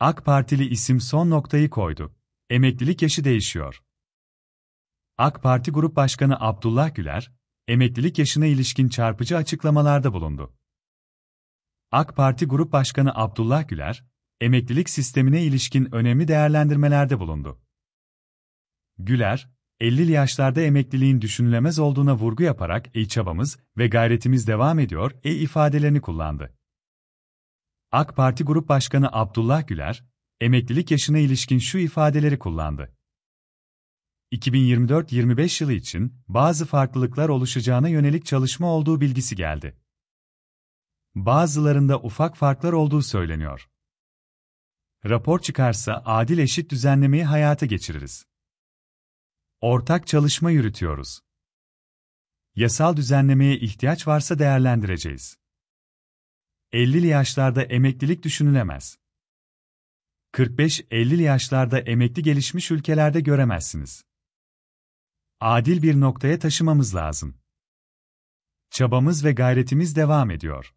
AK Partili isim son noktayı koydu. Emeklilik yaşı değişiyor. AK Parti Grup Başkanı Abdullah Güler, emeklilik yaşına ilişkin çarpıcı açıklamalarda bulundu. AK Parti Grup Başkanı Abdullah Güler, emeklilik sistemine ilişkin önemli değerlendirmelerde bulundu. Güler, 50'li yaşlarda emekliliğin düşünülemez olduğuna vurgu yaparak "e çabamız ve gayretimiz devam ediyor" e ifadelerini kullandı. AK Parti Grup Başkanı Abdullah Güler, emeklilik yaşına ilişkin şu ifadeleri kullandı. 2024-25 yılı için bazı farklılıklar oluşacağına yönelik çalışma olduğu bilgisi geldi. Bazılarında ufak farklar olduğu söyleniyor. Rapor çıkarsa adil eşit düzenlemeyi hayata geçiririz. Ortak çalışma yürütüyoruz. Yasal düzenlemeye ihtiyaç varsa değerlendireceğiz. 50'li yaşlarda emeklilik düşünülemez. 45-50'li yaşlarda emekli gelişmiş ülkelerde göremezsiniz. Adil bir noktaya taşımamız lazım. Çabamız ve gayretimiz devam ediyor.